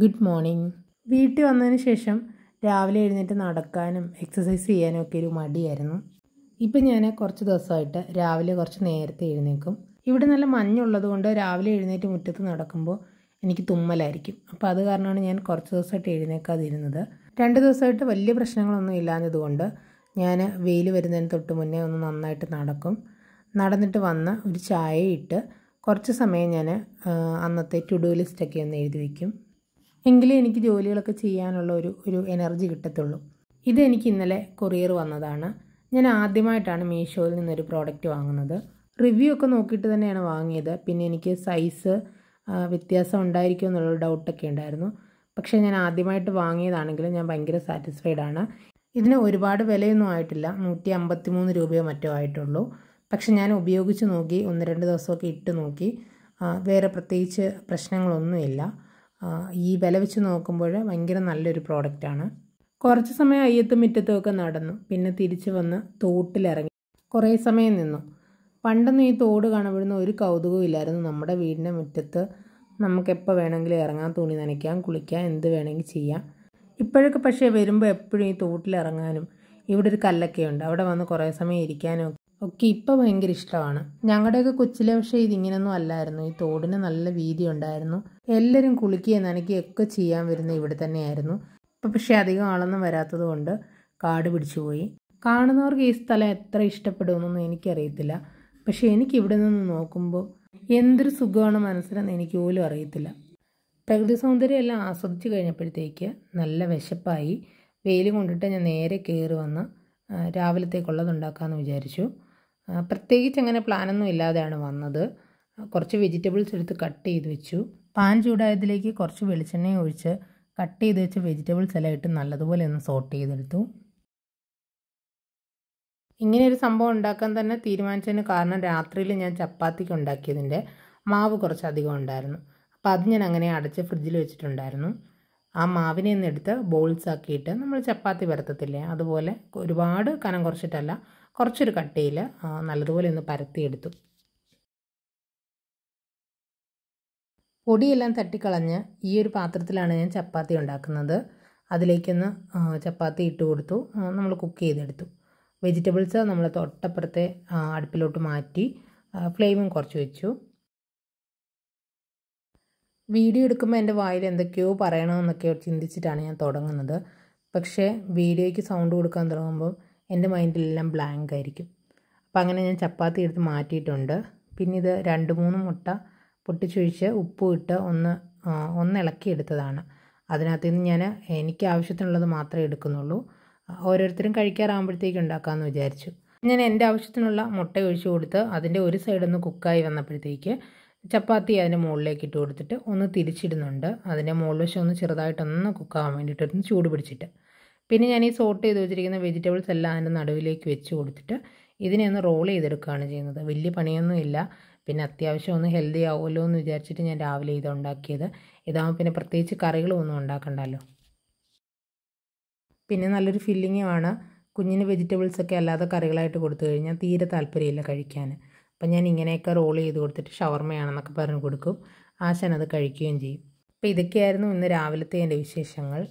good morning വീട്ടിൽ വന്നതിന് ശേഷം രാവിലെ എഴുന്നേറ്റ് നടക്കാനും എക്സസൈസ് ചെയ്യാനും ഒക്കെ ഒരു മടിയായിരുന്നു ഇപ്പം ഞാൻ കുറച്ച് ദിവസമായിട്ട് രാവിലെ കുറച്ച് നേരത്തെ എഴുന്നേക്കും ഇവിടെ നല്ല മഞ്ഞുള്ളത് കൊണ്ട് രാവിലെ എഴുന്നേറ്റ് മുറ്റത്ത് നടക്കുമ്പോൾ എനിക്ക് തുമ്മലായിരിക്കും അപ്പോൾ അത് കാരണമാണ് ഞാൻ കുറച്ച് ദിവസമായിട്ട് എഴുന്നേക്കാതിരുന്നത് രണ്ട് ദിവസമായിട്ട് വലിയ പ്രശ്നങ്ങളൊന്നും ഇല്ലാഞ്ഞതുകൊണ്ട് ഞാൻ വെയിൽ വരുന്നതിന് തൊട്ട് മുന്നേ ഒന്ന് നന്നായിട്ട് നടക്കും നടന്നിട്ട് വന്ന് ഒരു ചായ ഇട്ട് കുറച്ച് സമയം ഞാൻ അന്നത്തെ ടു ഡു ലിസ്റ്റൊക്കെ ഒന്ന് എഴുതി വയ്ക്കും എങ്കിലേ എനിക്ക് ജോലികളൊക്കെ ചെയ്യാനുള്ള ഒരു ഒരു എനർജി കിട്ടത്തുള്ളൂ ഇതെനിക്ക് ഇന്നലെ കൊറിയർ വന്നതാണ് ഞാൻ ആദ്യമായിട്ടാണ് മീഷോയിൽ നിന്നൊരു പ്രോഡക്റ്റ് വാങ്ങുന്നത് റിവ്യൂ ഒക്കെ നോക്കിയിട്ട് തന്നെയാണ് വാങ്ങിയത് പിന്നെ എനിക്ക് സൈസ് വ്യത്യാസം ഉണ്ടായിരിക്കും എന്നുള്ള ഡൗട്ടൊക്കെ ഉണ്ടായിരുന്നു പക്ഷേ ഞാൻ ആദ്യമായിട്ട് വാങ്ങിയതാണെങ്കിലും ഞാൻ ഭയങ്കര സാറ്റിസ്ഫൈഡ് ആണ് ഇതിന് ഒരുപാട് വിലയൊന്നും ആയിട്ടില്ല നൂറ്റി അമ്പത്തി മൂന്ന് രൂപയോ മറ്റോ ആയിട്ടുള്ളൂ പക്ഷെ ഞാൻ ഉപയോഗിച്ച് നോക്കി ഒന്ന് രണ്ട് ദിവസമൊക്കെ ഇട്ട് നോക്കി വേറെ പ്രത്യേകിച്ച് പ്രശ്നങ്ങളൊന്നുമില്ല ഈ വില വെച്ച് നോക്കുമ്പോൾ ഭയങ്കര നല്ലൊരു പ്രോഡക്റ്റാണ് കുറച്ച് സമയം അയ്യത്തും ഒക്കെ നടന്നു പിന്നെ തിരിച്ചു വന്ന് തോട്ടിലിറങ്ങി കുറേ സമയം നിന്നു പണ്ടൊന്നും ഈ തോട് കാണപ്പെടുന്ന ഒരു കൗതുകവും ഇല്ലായിരുന്നു നമ്മുടെ വീടിൻ്റെ മുറ്റത്ത് നമുക്കെപ്പോൾ വേണമെങ്കിലും ഇറങ്ങാൻ തുണി നനയ്ക്കാം കുളിക്കാം എന്ത് വേണമെങ്കിൽ ചെയ്യാം ഇപ്പോഴൊക്കെ പക്ഷേ വരുമ്പോൾ എപ്പോഴും ഈ തോട്ടിലിറങ്ങാനും ഇവിടെ ഒരു കല്ലൊക്കെ ഉണ്ട് അവിടെ വന്ന് കുറേ സമയം ഇരിക്കാനും ഒക്കെ ഇപ്പം ഭയങ്കര ഇഷ്ടമാണ് ഞങ്ങളുടെയൊക്കെ കൊച്ചിലെ പക്ഷേ ഇതിങ്ങനൊന്നും അല്ലായിരുന്നു ഈ തോടിന് നല്ല വീതി ഉണ്ടായിരുന്നു എല്ലാവരും കുളിക്കുകയും നനയ്ക്കുകയൊക്കെ ചെയ്യാൻ വരുന്ന ഇവിടെ തന്നെയായിരുന്നു ഇപ്പം പക്ഷേ അധികം ആളൊന്നും വരാത്തത് കൊണ്ട് കാട് പിടിച്ചുപോയി കാണുന്നവർക്ക് ഈ സ്ഥലം എത്ര ഇഷ്ടപ്പെടുമെന്നൊന്നും എനിക്കറിയത്തില്ല പക്ഷേ ഇവിടെ നിന്ന് നോക്കുമ്പോൾ എന്തൊരു സുഖമാണ് മനസ്സിലെന്ന് എനിക്ക് പോലും അറിയത്തില്ല പ്രകൃതി സൗന്ദര്യം എല്ലാം ആസ്വദിച്ച് കഴിഞ്ഞപ്പോഴത്തേക്ക് നല്ല വിശപ്പായി വെയിൽ കൊണ്ടിട്ട് ഞാൻ നേരെ കയറി വന്ന് രാവിലത്തേക്കുള്ളത് ഉണ്ടാക്കാമെന്ന് വിചാരിച്ചു പ്രത്യേകിച്ച് അങ്ങനെ പ്ലാനൊന്നും ഇല്ലാതെയാണ് വന്നത് കുറച്ച് വെജിറ്റബിൾസ് എടുത്ത് കട്ട് ചെയ്ത് വെച്ചു പാൻ ചൂടായതിലേക്ക് കുറച്ച് വെളിച്ചെണ്ണ ഒഴിച്ച് കട്ട് ചെയ്ത് വെച്ച വെജിറ്റബിൾസ് എല്ലാം ഇട്ട് നല്ലതുപോലെ ഒന്ന് സോട്ട് ചെയ്തെടുത്തു ഇങ്ങനെ ഒരു സംഭവം ഉണ്ടാക്കാൻ തന്നെ തീരുമാനിച്ചതിന് കാരണം രാത്രിയിൽ ഞാൻ ചപ്പാത്തിക്ക് ഉണ്ടാക്കിയതിൻ്റെ മാവ് കുറച്ചധികം ഉണ്ടായിരുന്നു അപ്പോൾ അത് ഞാൻ അങ്ങനെ അടച്ച് ഫ്രിഡ്ജിൽ വെച്ചിട്ടുണ്ടായിരുന്നു ആ മാവിനെ ഒന്ന് എടുത്ത് ബോൾസ് ആക്കിയിട്ട് നമ്മൾ ചപ്പാത്തി വരത്തത്തില്ലേ അതുപോലെ ഒരുപാട് കനം കുറച്ചിട്ടല്ല കുറച്ചൊരു കട്ടിയിൽ നല്ലതുപോലെ ഒന്ന് പരത്തിയെടുത്തു പൊടിയെല്ലാം തട്ടിക്കളഞ്ഞ് ഈ ഒരു പാത്രത്തിലാണ് ഞാൻ ചപ്പാത്തി ഉണ്ടാക്കുന്നത് അതിലേക്കൊന്ന് ചപ്പാത്തി ഇട്ട് കൊടുത്തു നമ്മൾ കുക്ക് ചെയ്തെടുത്തു വെജിറ്റബിൾസ് നമ്മൾ തൊട്ടപ്പുറത്തെ അടുപ്പിലോട്ട് മാറ്റി ഫ്ലെയിമും കുറച്ച് വെച്ചു വീഡിയോ എടുക്കുമ്പോൾ എൻ്റെ വായിൽ എന്തൊക്കെയോ പറയണമെന്നൊക്കെ ചിന്തിച്ചിട്ടാണ് ഞാൻ തുടങ്ങുന്നത് പക്ഷേ വീഡിയോയ്ക്ക് സൗണ്ട് കൊടുക്കാൻ തുടങ്ങുമ്പോൾ എൻ്റെ മൈൻഡിലെല്ലാം ബ്ലാങ്ക് ആയിരിക്കും അപ്പോൾ അങ്ങനെ ഞാൻ ചപ്പാത്തി എടുത്ത് മാറ്റിയിട്ടുണ്ട് പിന്നെ ഇത് രണ്ട് മൂന്ന് മുട്ട പൊട്ടിച്ചൊഴിച്ച് ഉപ്പും ഇട്ട് ഒന്ന് ഒന്ന് ഇളക്കിയെടുത്തതാണ് അതിനകത്ത് നിന്ന് ഞാൻ എനിക്ക് ആവശ്യത്തിനുള്ളത് മാത്രമേ എടുക്കുന്നുള്ളൂ ഓരോരുത്തരും കഴിക്കാറാകുമ്പോഴത്തേക്ക് ഉണ്ടാക്കാമെന്ന് വിചാരിച്ചു ഞാൻ എൻ്റെ ആവശ്യത്തിനുള്ള മുട്ട ഒഴിച്ചു കൊടുത്ത് അതിൻ്റെ ഒരു സൈഡൊന്ന് കുക്കായി വന്നപ്പോഴത്തേക്ക് ചപ്പാത്തി അതിൻ്റെ മുകളിലേക്ക് ഇട്ട് കൊടുത്തിട്ട് ഒന്ന് തിരിച്ചിടുന്നുണ്ട് അതിൻ്റെ മുകളിൽ വശം ഒന്ന് ചെറുതായിട്ടൊന്ന് കുക്കാകാൻ വേണ്ടിയിട്ടൊന്ന് ചൂട് പിടിച്ചിട്ട് പിന്നെ ഞാൻ ഈ സോർട്ട് ചെയ്ത് വെച്ചിരിക്കുന്ന വെജിറ്റബിൾസ് എല്ലാം അതിൻ്റെ നടുവിലേക്ക് വെച്ച് കൊടുത്തിട്ട് ഇതിനെ ഒന്ന് റോൾ ചെയ്തെടുക്കുകയാണ് ചെയ്യുന്നത് വലിയ പണിയൊന്നുമില്ല പിന്നെ അത്യാവശ്യം ഒന്ന് ഹെൽത്തി ആവുമല്ലോ എന്ന് വിചാരിച്ചിട്ട് ഞാൻ രാവിലെ ഇത് ഉണ്ടാക്കിയത് ഇതാകുമ്പോൾ പിന്നെ പ്രത്യേകിച്ച് കറികളൊന്നും ഉണ്ടാക്കണ്ടല്ലോ പിന്നെ നല്ലൊരു ഫില്ലിങ്ങുമാണ് കുഞ്ഞിന് വെജിറ്റബിൾസൊക്കെ അല്ലാതെ കറികളായിട്ട് കൊടുത്തു കഴിഞ്ഞാൽ തീരെ താല്പര്യമില്ല കഴിക്കാൻ അപ്പം ഞാൻ ഇങ്ങനെയൊക്കെ റോൾ ചെയ്ത് കൊടുത്തിട്ട് ഷവർമ്മയാണെന്നൊക്കെ പറഞ്ഞു കൊടുക്കും ആശാൻ അത് കഴിക്കുകയും ചെയ്യും അപ്പോൾ ഇതൊക്കെയായിരുന്നു ഇന്ന് രാവിലത്തെ എൻ്റെ വിശേഷങ്ങൾ